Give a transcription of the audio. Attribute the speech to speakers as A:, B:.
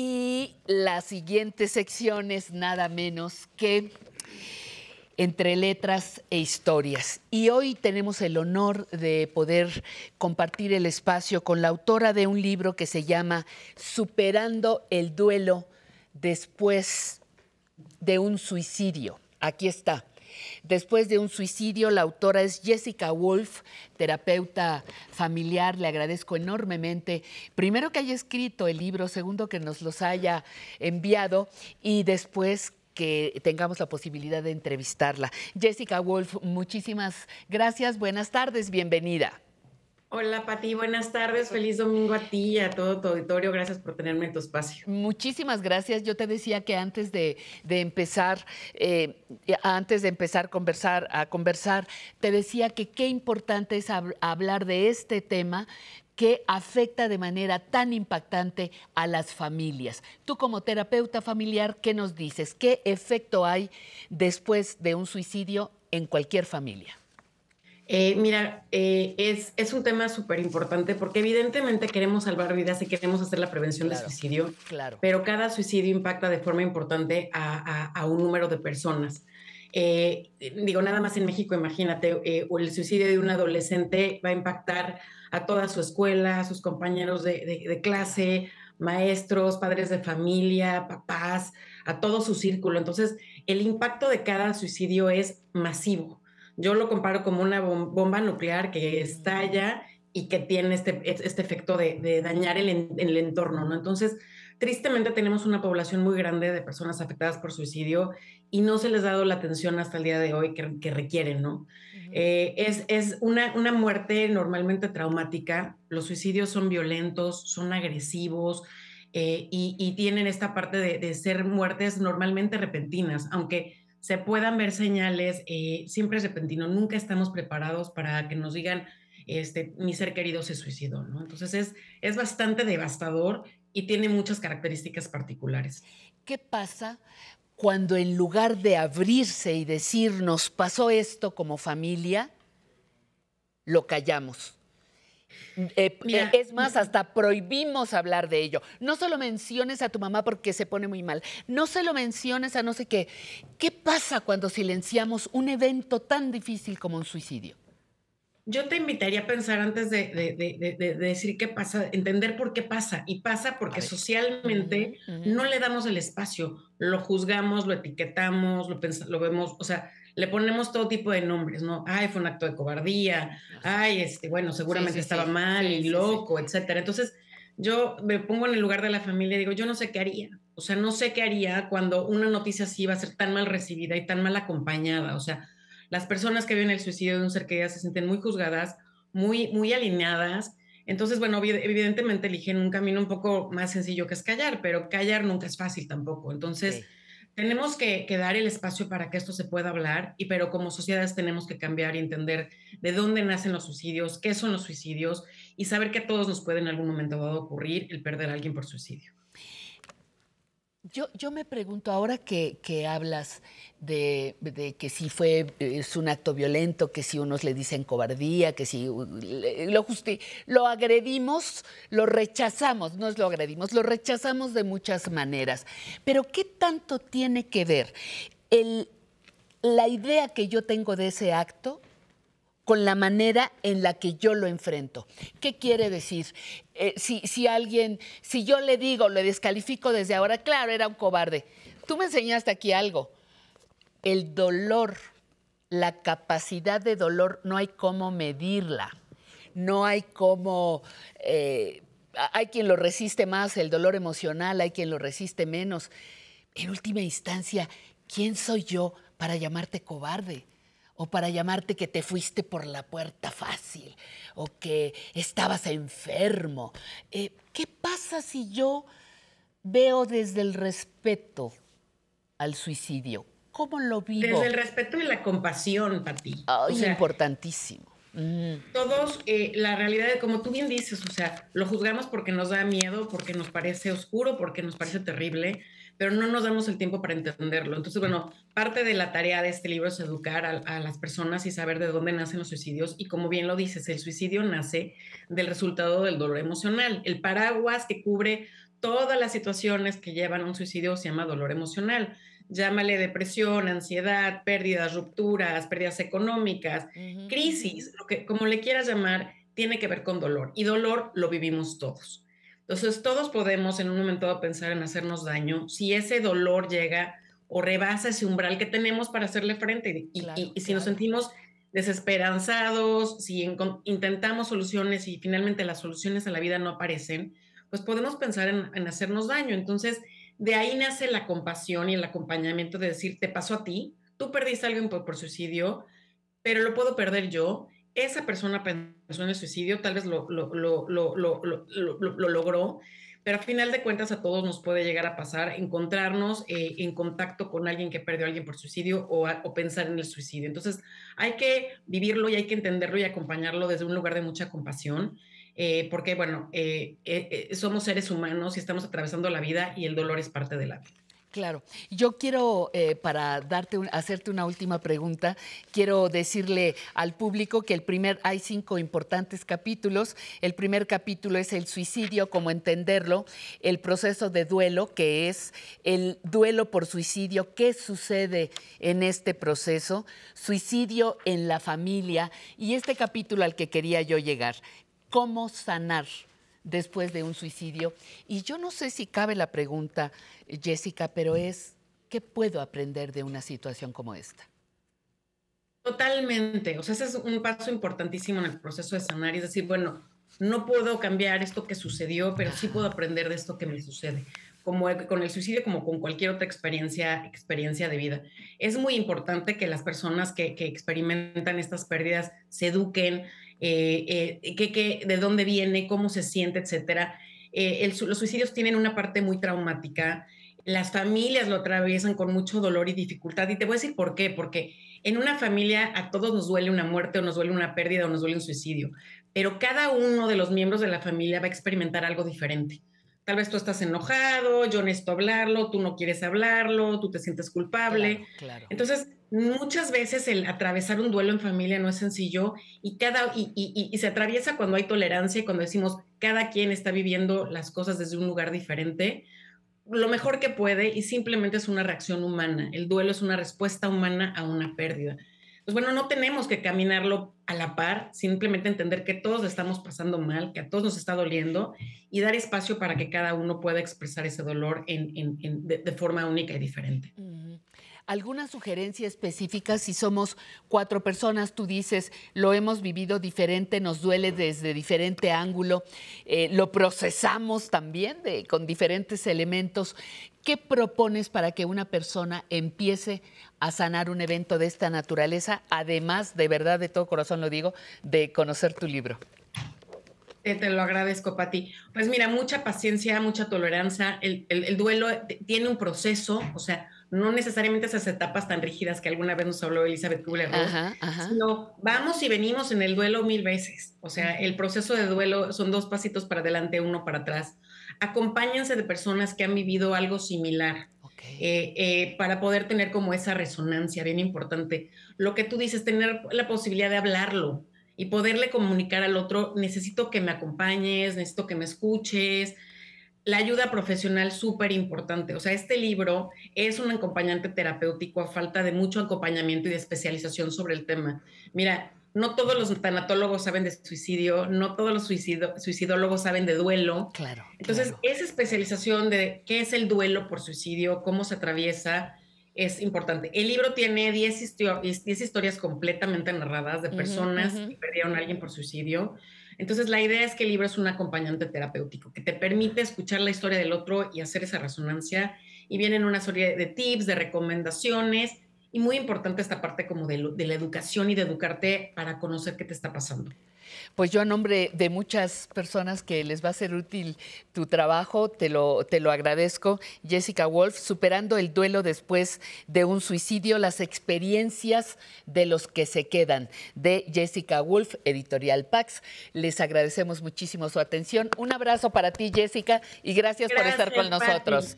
A: Y la siguiente sección es nada menos que entre letras e historias. Y hoy tenemos el honor de poder compartir el espacio con la autora de un libro que se llama Superando el duelo después de un suicidio. Aquí está. Después de un suicidio, la autora es Jessica Wolf, terapeuta familiar. Le agradezco enormemente, primero que haya escrito el libro, segundo que nos los haya enviado y después que tengamos la posibilidad de entrevistarla. Jessica Wolf, muchísimas gracias. Buenas tardes, bienvenida.
B: Hola Pati, buenas tardes, feliz domingo a ti y a todo tu auditorio, gracias por tenerme en tu espacio.
A: Muchísimas gracias, yo te decía que antes de, empezar, eh, antes de empezar a conversar, te decía que qué importante es hablar de este tema que afecta de manera tan impactante a las familias. Tú como terapeuta familiar, ¿qué nos dices? ¿Qué efecto hay
B: después de un suicidio en cualquier familia? Eh, mira, eh, es, un tema súper importante porque evidentemente queremos salvar vidas y queremos hacer la prevención del suicidio, claro. pero cada suicidio impacta de forma importante a, un número de personas. Eh, digo, nada más en México, imagínate, el suicidio de un adolescente va a impactar a toda su escuela, a sus compañeros de clase, maestros, padres de familia, papás, a todo su círculo. Entonces, el impacto de cada suicidio es masivo. Yo lo comparo como una bomba nuclear que estalla y que tiene este, e-, este efecto de, de dañar el, el, entorno, ¿no? Entonces, tristemente tenemos una población muy grande de personas afectadas por suicidio y no se les ha dado la atención hasta el día de hoy que, que requieren, ¿no? Eh, es, es una, una muerte normalmente traumática, los suicidios son violentos, son agresivos, eh, y, y, tienen esta parte de, de, ser muertes normalmente repentinas, aunque se puedan ver señales, eh, siempre es repentino, nunca estamos preparados para que nos digan, este, mi ser querido se suicidó, ¿no? Entonces es, es bastante devastador y tiene muchas características particulares.
A: ¿Qué pasa cuando en lugar de abrirse y decirnos pasó esto como familia, lo callamos? Eh, eh, es más, hasta prohibimos hablar de ello. No se lo menciones a tu mamá porque se pone muy mal. No se lo menciones a no sé qué. ¿Qué pasa cuando silenciamos un evento tan difícil como un suicidio?
B: Yo te invitaría a pensar antes de, decir qué pasa, entender por qué pasa. Y pasa porque socialmente no le damos el espacio, lo juzgamos, lo etiquetamos, lo, lo vemos, o sea, le ponemos todo tipo de nombres, ¿no? Ay, fue un acto de cobardía, ay, este, bueno, seguramente estaba mal y loco, etcétera. Entonces, yo me pongo en el lugar de la familia y digo, yo no sé qué haría. O sea, no sé qué haría cuando una noticia así va a ser tan mal recibida y tan mal acompañada. O sea, las personas que viven el suicidio de un ser querido se sienten muy juzgadas, muy, muy alineadas. Entonces, bueno, evidentemente eligen un camino un poco más sencillo que es callar, pero callar nunca es fácil tampoco. Entonces, tenemos que, dar el espacio para que esto se pueda hablar, y pero como sociedades tenemos que cambiar y entender de dónde nacen los suicidios, qué son los suicidios, y saber que a todos nos puede en algún momento dado ocurrir el perder a alguien por suicidio.
A: Yo, me pregunto ahora que, hablas de, que si fue es un acto violento, que si unos le dicen cobardía, que si uh, lo lo agredimos, lo rechazamos, no es lo agredimos, lo rechazamos de muchas maneras. Pero ¿qué tanto tiene que ver la idea que yo tengo de ese acto con la manera en la que yo lo enfrento. ¿Qué quiere decir? Eh, si, si alguien, si yo le digo, le descalifico desde ahora, claro, era un cobarde. Tú me enseñaste aquí algo. El dolor, la capacidad de dolor, no hay cómo medirla. No hay cómo... Eh, hay quien lo resiste más, el dolor emocional, hay quien lo resiste menos. En última instancia, ¿quién soy yo para llamarte cobarde? o para llamarte que te fuiste por la puerta fácil o que estabas enfermo. Eh, ¿Qué pasa si yo veo desde el respeto al suicidio?
B: ¿Cómo lo vivo? Desde el respeto y la compasión, para ti es importantísimo. Mm. Todos, eh, la realidad de, como tú bien dices, o sea, lo juzgamos porque nos da miedo, porque nos parece oscuro, porque nos parece terrible, pero no nos damos el tiempo para entenderlo. Entonces, bueno, parte de la tarea de este libro es educar a, las personas y saber de dónde nacen los suicidios. Y como bien lo dices, el suicidio nace del resultado del dolor emocional. El paraguas que cubre todas las situaciones que llevan a un suicidio se llama dolor emocional. Llámale depresión, ansiedad, pérdidas, rupturas, pérdidas económicas, crisis, lo que como le quieras llamar, tiene que ver con dolor. Y dolor lo vivimos todos. Entonces, todos podemos en un momento dado pensar en hacernos daño si ese dolor llega o rebasa ese umbral que tenemos para hacerle frente. Y, si nos sentimos desesperanzados, si intentamos soluciones y finalmente las soluciones a la vida no aparecen, pues podemos pensar en, hacernos daño. Entonces, de ahí nace la compasión y el acompañamiento de decir, te pasó a ti, tú perdiste algo por, por suicidio, pero lo puedo perder yo esa persona pensó en el suicidio, tal vez lo, logró, pero a final de cuentas a todos nos puede llegar a pasar encontrarnos eh, en contacto con alguien que perdió a alguien por suicidio o, pensar en el suicidio. Entonces hay que vivirlo y hay que entenderlo y acompañarlo desde un lugar de mucha compasión, eh, porque bueno, eh, somos seres humanos y estamos atravesando la vida y el dolor es parte de la vida.
A: Claro, yo quiero, eh, para darte hacerte una última pregunta, quiero decirle al público que el primer, hay cinco importantes capítulos. El primer capítulo es el suicidio, cómo entenderlo, el proceso de duelo, que es el duelo por suicidio, qué sucede en este proceso, suicidio en la familia, y este capítulo al que quería yo llegar, cómo sanar después de un suicidio. Y yo no sé si cabe la pregunta, eh, Jessica, pero es, ¿qué puedo aprender de una situación como esta?
B: Totalmente, o sea, ese es un paso importantísimo en el proceso de sanar y es decir, bueno, no puedo cambiar esto que sucedió, pero sí puedo aprender de esto que me sucede, como con el suicidio, como con cualquier otra experiencia, experiencia de vida. Es muy importante que las personas que, que experimentan estas pérdidas se eduquen, eh, eh de dónde viene, cómo se siente, etcétera. Eh, los suicidios tienen una parte muy traumática, las familias lo atraviesan con mucho dolor y dificultad, y te voy a decir por qué, porque en una familia a todos nos duele una muerte o nos duele una pérdida o nos duele un suicidio, pero cada uno de los miembros de la familia va a experimentar algo diferente. Tal vez tú estás enojado, yo necesito hablarlo, tú no quieres hablarlo, tú te sientes culpable. Entonces, muchas veces el atravesar un duelo en familia no es sencillo y, cada, y, y, y, se atraviesa cuando hay tolerancia y cuando decimos cada quien está viviendo las cosas desde un lugar diferente, lo mejor que puede y simplemente es una reacción humana. El duelo es una respuesta humana a una pérdida. Pues bueno, no tenemos que caminarlo a la par, simplemente entender que todos estamos pasando mal, que a todos nos está doliendo y dar espacio para que cada uno pueda expresar ese dolor en, de, forma única y diferente. Mm.
A: ¿Alguna sugerencia específica si somos cuatro personas? Tú dices, lo hemos vivido diferente, nos duele desde diferente ángulo, eh, lo procesamos también con diferentes elementos. ¿Qué propones para que una persona empiece a sanar un evento de esta naturaleza? Además, de verdad, de todo corazón lo digo, de conocer tu libro.
B: Eh, te, lo agradezco, Pati. Pues mira, mucha paciencia, mucha tolerancia. el duelo tiene un proceso, o sea, no necesariamente esas etapas tan rígidas que alguna vez nos habló Elizabeth Kubler-Ross, sino vamos y venimos en el duelo mil veces. O sea, el proceso de duelo son dos pasitos para adelante, uno para atrás. Acompáñense de personas que han vivido algo similar. Eh, eh, para poder tener como esa resonancia bien importante. Lo que tú dices, tener la posibilidad de hablarlo, y poderle comunicar al otro, necesito que me acompañes, necesito que me escuches, la ayuda profesional súper importante. O sea, este libro es un acompañante terapéutico a falta de mucho acompañamiento y de especialización sobre el tema. Mira, no todos los tanatólogos saben de suicidio, no todos los suicidólogos saben de duelo. Claro. Entonces, esa especialización de qué es el duelo por suicidio, cómo se atraviesa, es importante. El libro tiene 10, historias completamente narradas de personas que perdieron a alguien por suicidio entonces, la idea es que el libro es un acompañante terapéutico que te permite escuchar la historia del otro y hacer esa resonancia. Y vienen una serie de tips, de recomendaciones y muy importante esta parte como de, de la educación y de educarte para conocer qué te está pasando. Pues yo a
A: nombre de muchas personas que les va a ser útil tu trabajo, te lo, agradezco. Jessica Wolf, superando el duelo después de un suicidio, las experiencias de los que se quedan, de Jessica Wolf, editorial Pax. Les agradecemos muchísimo su atención. Un abrazo para ti, Jessica, y gracias, por estar con nosotros.